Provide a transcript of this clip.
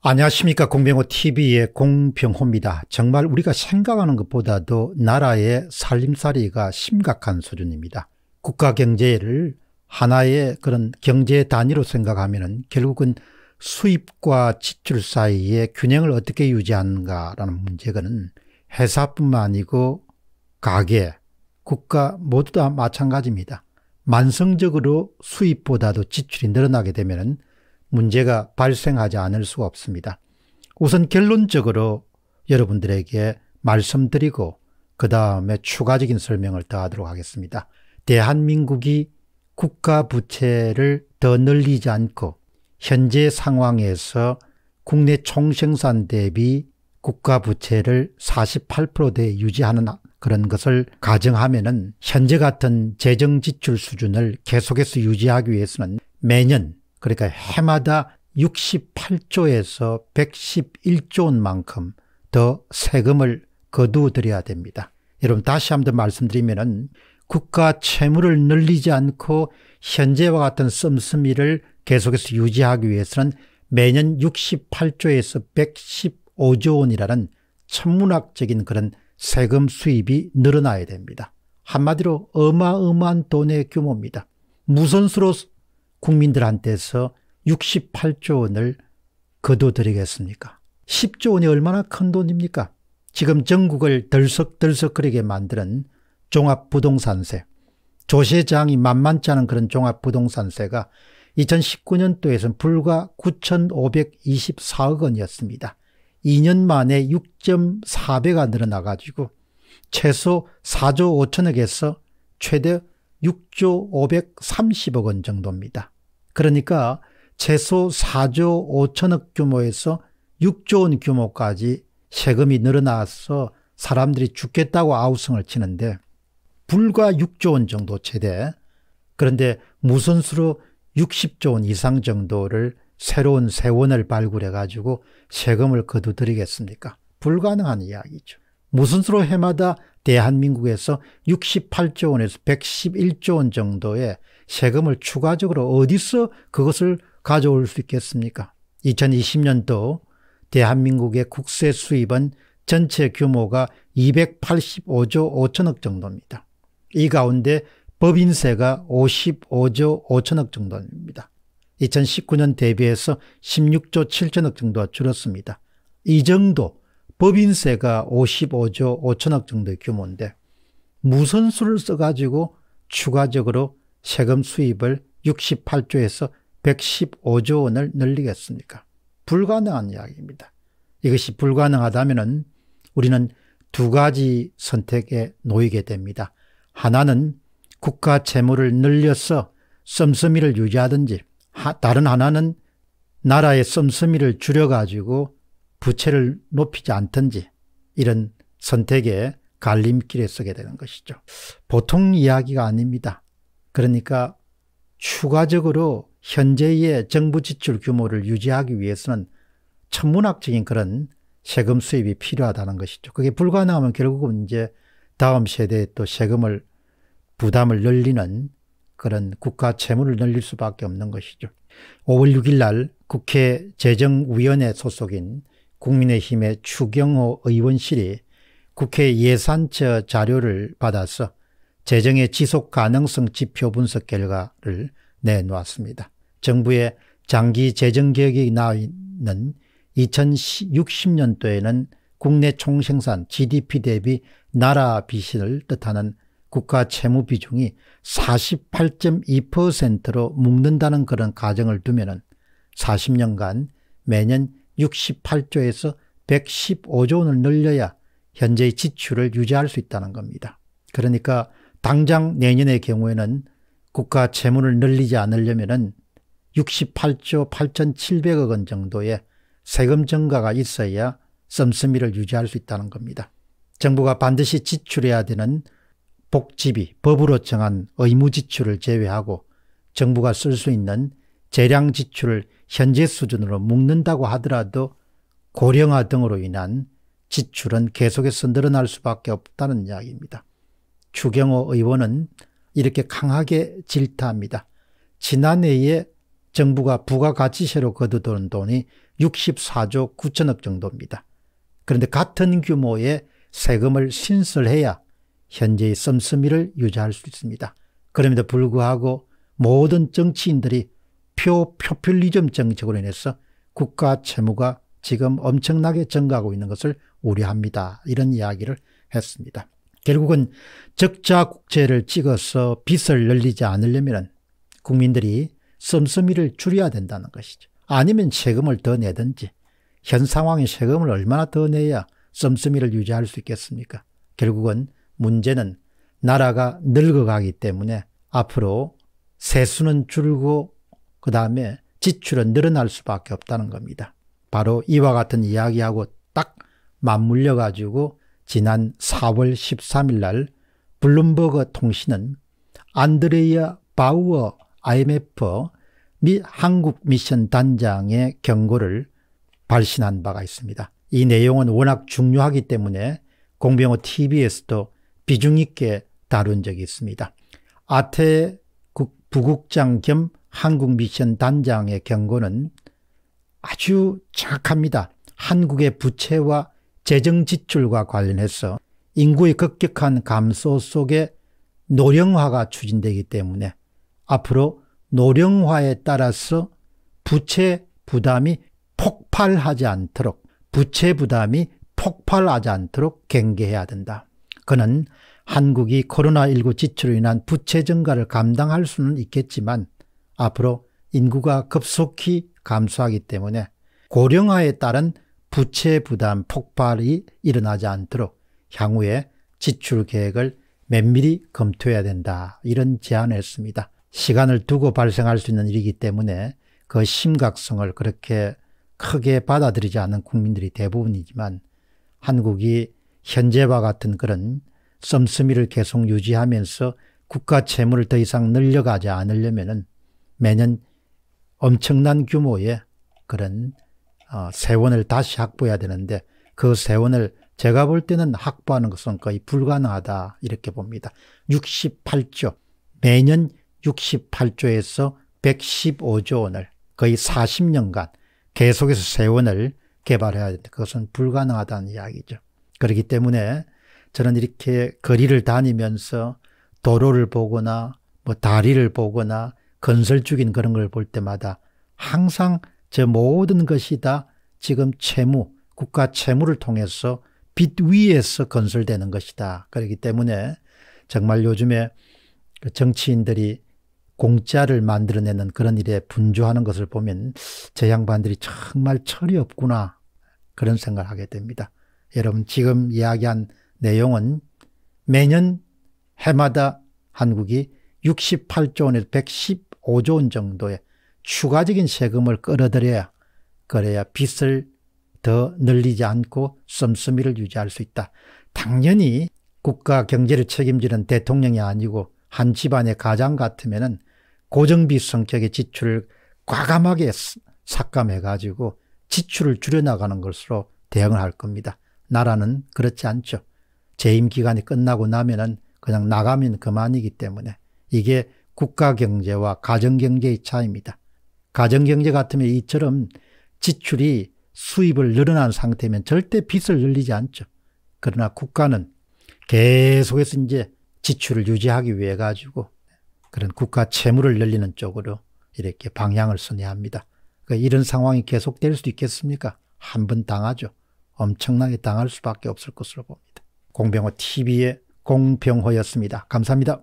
안녕하십니까 공병호TV의 공병호입니다. 정말 우리가 생각하는 것보다도 나라의 살림살이가 심각한 수준입니다. 국가 경제를 하나의 그런 경제 단위로 생각하면 결국은 수입과 지출 사이의 균형을 어떻게 유지하는가라는 문제는 회사뿐만 아니고 가게, 국가 모두 다 마찬가지입니다. 만성적으로 수입보다도 지출이 늘어나게 되면 은 문제가 발생하지 않을 수 없습니다. 우선 결론적으로 여러분들에게 말씀드리고 그 다음에 추가적인 설명을 더하도록 하겠습니다. 대한민국이 국가 부채를 더 늘리지 않고 현재 상황에서 국내 총생산 대비 국가 부채를 48%대 유지하는 그런 것을 가정하면 현재 같은 재정 지출 수준을 계속해서 유지하기 위해서는 매년 그러니까 해마다 68조에서 111조 원만큼 더 세금을 거두어들여야 됩니다. 여러분 다시 한번 말씀드리면은 국가 채무를 늘리지 않고 현재와 같은 씀씀이를 계속해서 유지하기 위해서는 매년 68조에서 115조 원이라는 천문학적인 그런 세금 수입이 늘어나야 됩니다. 한마디로 어마어마한 돈의 규모입니다. 무선수로 국민들한테서 68조 원을 거둬들이겠습니까? 10조 원이 얼마나 큰 돈입니까? 지금 전국을 들썩들썩거리게 만드는 종합부동산세, 조세장이 만만치 않은 그런 종합부동산세가 2019년도에선 불과 9,524억 원이었습니다. 2년 만에 6.4배가 늘어나가지고 최소 4조 5천억에서 최대 6조 530억 원 정도입니다. 그러니까 최소 4조 5천억 규모에서 6조 원 규모까지 세금이 늘어나서 사람들이 죽겠다고 아우성을 치는데 불과 6조 원 정도 최대 그런데 무슨 수로 60조 원 이상 정도를 새로운 세원을 발굴해 가지고 세금을 거두드리겠습니까? 불가능한 이야기죠. 무슨 수로 해마다 대한민국에서 68조 원에서 111조 원 정도의 세금을 추가적으로 어디서 그것을 가져올 수 있겠습니까? 2020년도 대한민국의 국세 수입은 전체 규모가 285조 5천억 정도입니다. 이 가운데 법인세가 55조 5천억 정도입니다. 2019년 대비해서 16조 7천억 정도 가 줄었습니다. 이 정도 법인세가 55조 5천억 정도의 규모인데 무선수를 써가지고 추가적으로 세금 수입을 68조에서 115조 원을 늘리겠습니까? 불가능한 이야기입니다. 이것이 불가능하다면 우리는 두 가지 선택에 놓이게 됩니다. 하나는 국가 재물을 늘려서 썸썸이를 유지하든지 다른 하나는 나라의 썸썸이를 줄여가지고 부채를 높이지 않든지 이런 선택의 갈림길에 서게 되는 것이죠. 보통 이야기가 아닙니다. 그러니까 추가적으로 현재의 정부 지출 규모를 유지하기 위해서는 천문학적인 그런 세금 수입이 필요하다는 것이죠. 그게 불가능하면 결국은 이제 다음 세대에 또 세금을 부담을 늘리는 그런 국가 채무를 늘릴 수밖에 없는 것이죠. 5월 6일 날 국회 재정위원회 소속인 국민의힘의 추경호 의원실이 국회 예산처 자료를 받아서 재정의 지속 가능성 지표 분석 결과를 내놓았습니다. 정부의 장기 재정 계획이 나와 있는 2060년도에는 국내 총생산 GDP 대비 나라 빚을 뜻하는 국가 채무 비중이 48.2%로 묶는다는 그런 가정을 두면 40년간 매년 6 8조에서 115조 원을 늘려야 현재의 지출을 유지할 수 있다는 겁니다. 그러니까 당장 내년의 경우에는 국가 재무를 늘리지 않으려면 68조 8,700억 원 정도의 세금 증가가 있어야 썸스미를 유지할 수 있다는 겁니다. 정부가 반드시 지출해야 되는 복지비, 법으로 정한 의무 지출을 제외하고 정부가 쓸 수 있는 재량 지출을 현재 수준으로 묶는다고 하더라도 고령화 등으로 인한 지출은 계속해서 늘어날 수밖에 없다는 이야기입니다. 추경호 의원은 이렇게 강하게 질타합니다. 지난해에 정부가 부가가치세로 거두던 돈이 64조 9천억 정도입니다. 그런데 같은 규모의 세금을 신설해야 현재의 씀씀이를 유지할 수 있습니다. 그럼에도 불구하고 모든 정치인들이 표표퓰리즘 정책으로 인해서 국가 채무가 지금 엄청나게 증가하고 있는 것을 우려합니다. 이런 이야기를 했습니다. 결국은 적자 국채를 찍어서 빚을 늘리지 않으려면 국민들이 씀씀이를 줄여야 된다는 것이죠. 아니면 세금을 더 내든지 현 상황에 세금을 얼마나 더 내야 씀씀이를 유지할 수 있겠습니까? 결국은 문제는 나라가 늙어가기 때문에 앞으로 세수는 줄고 그 다음에 지출은 늘어날 수밖에 없다는 겁니다. 바로 이와 같은 이야기하고 딱 맞물려 가지고 지난 4월 13일 날 블룸버그 통신은 안드레이아 바우어 IMF 미 한국 미션 단장의 경고를 발신한 바가 있습니다. 이 내용은 워낙 중요하기 때문에 공병호 TV에서도 비중 있게 다룬 적이 있습니다. 아태 북국장 겸 한국 미션 단장의 경고는 아주 정확합니다. 한국의 부채와 재정 지출과 관련해서 인구의 급격한 감소 속에 노령화가 추진되기 때문에 앞으로 노령화에 따라서 부채 부담이 폭발하지 않도록 부채 부담이 폭발하지 않도록 경계해야 된다. 그는 한국이 코로나19 지출로 인한 부채 증가를 감당할 수는 있겠지만 앞으로 인구가 급속히 감소하기 때문에 고령화에 따른 부채 부담 폭발이 일어나지 않도록 향후에 지출 계획을 면밀히 검토해야 된다. 이런 제안을 했습니다. 시간을 두고 발생할 수 있는 일이기 때문에 그 심각성을 그렇게 크게 받아들이지 않는 국민들이 대부분이지만 한국이 현재와 같은 그런 썸스미를 계속 유지하면서 국가 채무를 더 이상 늘려가지 않으려면 매년 엄청난 규모의 그런 어, 세원을 다시 확보해야 되는데 그 세원을 제가 볼 때는 확보하는 것은 거의 불가능하다 이렇게 봅니다. 68조 매년 68조에서 115조 원을 거의 40년간 계속해서 세원을 개발해야 된다. 그것은 불가능하다는 이야기죠. 그렇기 때문에 저는 이렇게 거리를 다니면서 도로를 보거나 뭐 다리를 보거나 건설적인 그런 걸 볼 때마다 항상 저 모든 것이 다 지금 채무, 국가 채무를 통해서 빛 위에서 건설되는 것이다. 그렇기 때문에 정말 요즘에 그 정치인들이 공짜를 만들어내는 그런 일에 분주하는 것을 보면 제 양반들이 정말 철이 없구나 그런 생각을 하게 됩니다. 여러분 지금 이야기한 내용은 매년 해마다 한국이 68조 원에서 110 5조 원 정도의 추가적인 세금을 끌어들여야 그래야 빚을 더 늘리지 않고 씀씀이를 유지할 수 있다. 당연히 국가 경제를 책임지는 대통령이 아니고 한 집안의 가장 같으면은 고정비 성격의 지출을 과감하게 삭감해 가지고 지출을 줄여나가는 것으로 대응을 할 겁니다. 나라는 그렇지 않죠. 재임 기간이 끝나고 나면은 그냥 나가면 그만이기 때문에 이게 국가경제와 가정경제의 차이입니다. 가정경제 같으면 이처럼 지출이 수입을 늘어난 상태면 절대 빚을 늘리지 않죠. 그러나 국가는 계속해서 이제 지출을 유지하기 위해 가지고 그런 국가 채무를 늘리는 쪽으로 이렇게 방향을 선회합니다. 그러니까 이런 상황이 계속될 수 있겠습니까? 한 번 당하죠. 엄청나게 당할 수밖에 없을 것으로 봅니다. 공병호 TV의 공병호였습니다. 감사합니다.